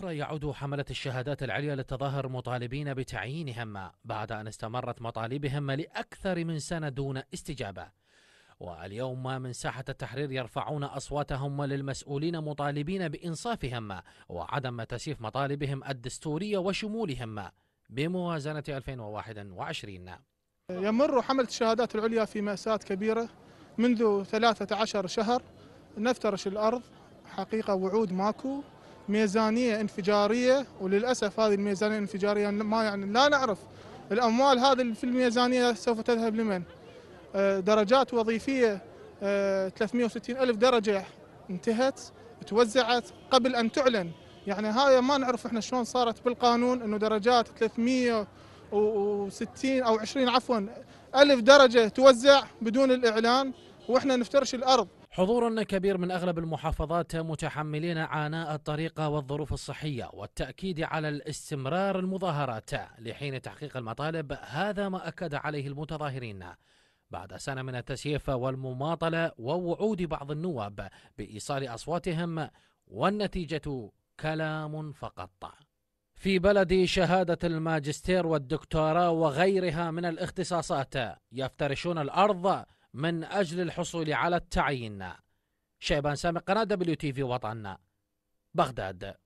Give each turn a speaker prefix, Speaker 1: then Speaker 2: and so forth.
Speaker 1: أخرى يعود حملة الشهادات العليا للتظاهر مطالبين بتعيينهم بعد أن استمرت مطالبهم لأكثر من سنة دون استجابة واليوم من ساحة التحرير يرفعون أصواتهم للمسؤولين مطالبين بإنصافهم وعدم تسييف مطالبهم الدستورية وشمولهم بموازنة 2021
Speaker 2: يمر حملة الشهادات العليا في مأساة كبيرة منذ 13 شهر نفترش الأرض حقيقة وعود ماكو ميزانيه انفجاريه وللاسف هذه الميزانيه الانفجاريه يعني ما يعني لا نعرف الاموال هذه في الميزانيه سوف تذهب لمن؟ آه، درجات وظيفيه 360 آه، الف درجه انتهت توزعت قبل ان تعلن يعني هاي ما نعرف احنا شلون صارت بالقانون انه درجات 360 او 20 عفوا الف درجه توزع بدون الاعلان واحنا نفترش الارض
Speaker 1: حضور كبير من اغلب المحافظات متحملين عناء الطريقه والظروف الصحيه والتاكيد على الاستمرار المظاهرات لحين تحقيق المطالب هذا ما اكد عليه المتظاهرين بعد سنه من التسييف والمماطله ووعود بعض النواب بايصال اصواتهم والنتيجه كلام فقط في بلد شهادة الماجستير والدكتوراه وغيرها من الاختصاصات يفترشون الأرض من أجل الحصول على التعيين شيبان سامي قناة دبليو تي في وطن بغداد